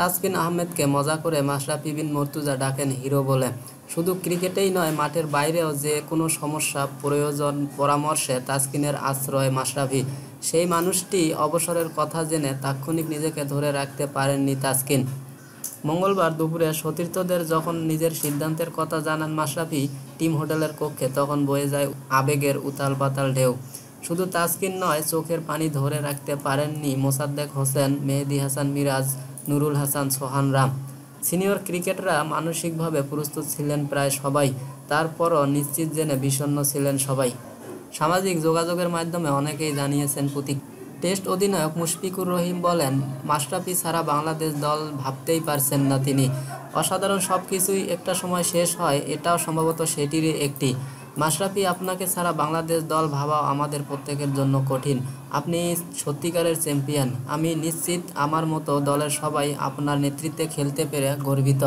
তাসকিন আহমেদকে মজা করে মাসলা পিবিন মর্তুজা ডাকেন হিরো বলে শুধু ক্রিকেটেই নয় মাঠের বাইরেও যে কোনো সমস্যা প্রয়োজন পরামর্শে তাসকিনের আশ্রয় মাসরাফি সেই মানুষটি অবসরের কথা জেনে তাৎক্ষণিক নিজেকে ধরে রাখতে পারেননি তাসকিন মঙ্গলবার দুপুরে সতীর্থদের যখন নিজের সিদ্ধান্তের কথা জানান মাশরাফি টিম হোটেলের কক্ষে তখন বয়ে যায় আবেগের উতাল পাতাল ঢেউ শুধু তাসকিন নয় চোখের পানি ধরে রাখতে পারেননি মোসাদ্দেক হোসেন মেহেদি হাসান মিরাজ নুরুল হাসান সোহান রাম সিনিয়র ক্রিকেটাররা মানসিকভাবে প্রস্তুত ছিলেন প্রায় সবাই তারপরও নিশ্চিত জেনে বিষণ্ন ছিলেন সবাই সামাজিক যোগাযোগের মাধ্যমে অনেকেই জানিয়েছেন প্রতীক টেস্ট অধিনায়ক মুশফিকুর রহিম বলেন মাস্টারপি ছাড়া বাংলাদেশ দল ভাবতেই পারছেন না তিনি অসাধারণ সব কিছুই একটা সময় শেষ হয় এটাও সম্ভবত সেটিরই একটি মাশরাফি আপনাকে ছাড়া বাংলাদেশ দল ভাবা আমাদের প্রত্যেকের জন্য কঠিন আপনি সত্যিকারের চ্যাম্পিয়ন আমি নিশ্চিত আমার মতো দলের সবাই আপনার নেতৃত্বে খেলতে পেরে গর্বিত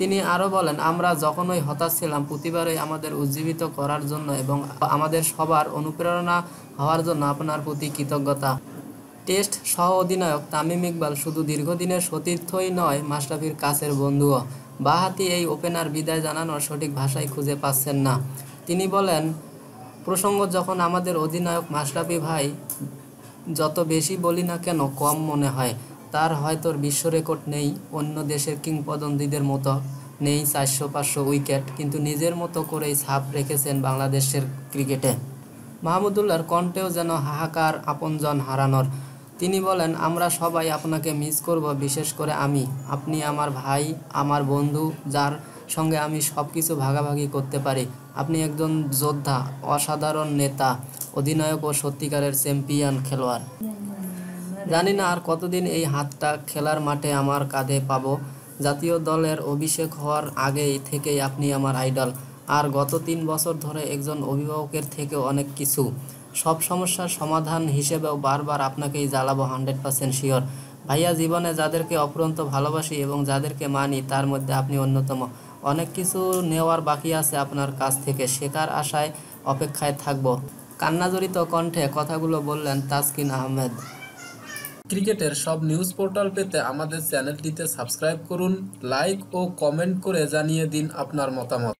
তিনি আরও বলেন আমরা যখনই হতাশ ছিলাম প্রতিবারই আমাদের উজ্জীবিত করার জন্য এবং আমাদের সবার অনুপ্রেরণা হওয়ার জন্য আপনার প্রতি কৃতজ্ঞতা টেস্ট সহ অধিনায়ক তামিম ইকবাল শুধু দীর্ঘদিনের সতীর্থই নয় মাশরাফির কাছের বন্ধুও বাহাতি এই ওপেনার বিদায় জানানোর সঠিক ভাষাই খুঁজে পাচ্ছেন না তিনি বলেন প্রসঙ্গ যখন আমাদের অধিনায়ক মাশরাফি ভাই যত বেশি বলি না কেন কম মনে হয় তার হয়তো বিশ্ব রেকর্ড নেই অন্য দেশের কিংবদন্তিদের মতো নেই চারশো পাঁচশো উইকেট কিন্তু নিজের মতো করেই ছাপ রেখেছেন বাংলাদেশের ক্রিকেটে মাহমুদুল্লার কণ্ঠেও যেন হাহাকার আপনজন হারানোর তিনি বলেন আমরা সবাই আপনাকে মিস করব বিশেষ করে আমি আপনি আমার ভাই আমার বন্ধু যার সঙ্গে আমি সব কিছু ভাগাভাগি করতে পারি আপনি একজন যোদ্ধা অসাধারণ নেতা অধিনায়ক ও সত্যিকারের চ্যাম্পিয়ন খেলোয়াড় জানি না আর কতদিন এই হাতটা খেলার মাঠে আমার কাঁধে পাব জাতীয় দলের অভিষেক হওয়ার আগেই থেকেই আপনি আমার আইডল আর গত তিন বছর ধরে একজন অভিভাবকের থেকে অনেক কিছু সব সমস্যার সমাধান হিসেবেও বারবার আপনাকেই জ্বালাবো হান্ড্রেড পার্সেন্ট শিওর ভাইয়া জীবনে যাদেরকে অপরন্ত ভালোবাসি এবং যাদেরকে মানি তার মধ্যে আপনি অন্যতম অনেক কিছু নেওয়ার বাকি আছে আপনার কাছ থেকে শেখার আশায় অপেক্ষায় থাকব কান্নাজড়িত কণ্ঠে কথাগুলো বললেন তাসকিন আহমেদ ক্রিকেটের সব নিউজ পোর্টাল পেতে আমাদের চ্যানেলটিতে সাবস্ক্রাইব করুন লাইক ও কমেন্ট করে জানিয়ে দিন আপনার মতামত